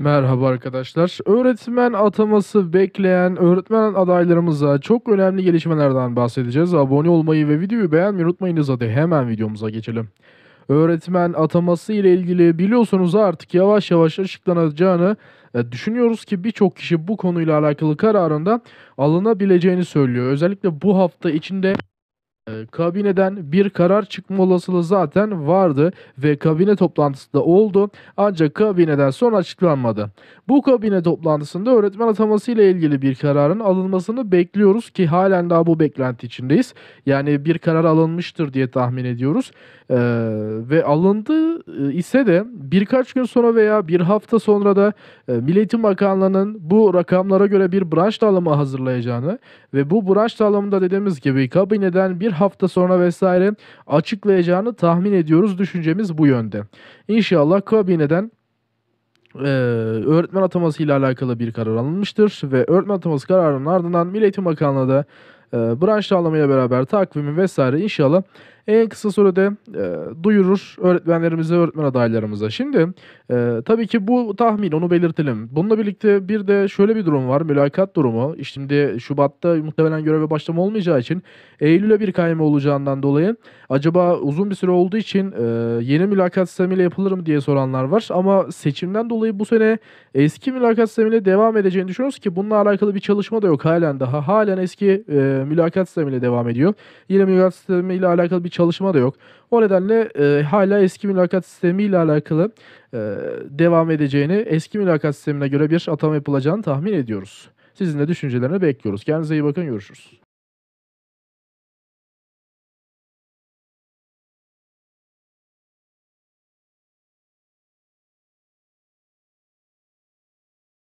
Merhaba arkadaşlar. Öğretmen ataması bekleyen öğretmen adaylarımıza çok önemli gelişmelerden bahsedeceğiz. Abone olmayı ve videoyu beğenmeyi unutmayınız. Hadi hemen videomuza geçelim. Öğretmen ataması ile ilgili biliyorsunuz artık yavaş yavaş açıklanacağını e, düşünüyoruz ki birçok kişi bu konuyla alakalı kararında alınabileceğini söylüyor. Özellikle bu hafta içinde ee, kabineden bir karar çıkma olasılığı zaten vardı ve kabine toplantısı da oldu ancak kabineden sonra açıklanmadı. Bu kabine toplantısında öğretmen ataması ile ilgili bir kararın alınmasını bekliyoruz ki halen daha bu beklenti içindeyiz. Yani bir karar alınmıştır diye tahmin ediyoruz ee, ve alındı e, ise de birkaç gün sonra veya bir hafta sonra da e, Milli Eğitim Bakanlığı'nın bu rakamlara göre bir branş dağılımı hazırlayacağını ve bu branş dağılımında dediğimiz gibi kabineden bir hafta sonra vesaire açıklayacağını tahmin ediyoruz. Düşüncemiz bu yönde. İnşallah kabineden ee, öğretmen ataması ile alakalı bir karar alınmıştır ve öğretmen ataması kararının ardından Milli Eğitim Bakanlığı da e, branş dağılamayla beraber takvimi vesaire inşallah en kısa sürede e, duyurur öğretmenlerimize, öğretmen adaylarımıza. Şimdi e, tabii ki bu tahmin onu belirtelim. Bununla birlikte bir de şöyle bir durum var. Mülakat durumu. E, şimdi Şubat'ta muhtemelen göreve başlama olmayacağı için Eylül'e bir kayma olacağından dolayı acaba uzun bir süre olduğu için e, yeni mülakat sistemiyle yapılır mı diye soranlar var. Ama seçimden dolayı bu sene eski mülakat sistemiyle devam edeceğini düşünüyoruz ki bununla alakalı bir çalışma da yok halen daha. Halen eski e, e, mülakat sistemiyle devam ediyor. Yine mülakat sistemiyle alakalı bir çalışma da yok. O nedenle e, hala eski mülakat sistemiyle alakalı e, devam edeceğini, eski mülakat sistemine göre bir atama yapılacağını tahmin ediyoruz. Sizin de düşüncelerini bekliyoruz. Kendinize iyi bakın, görüşürüz.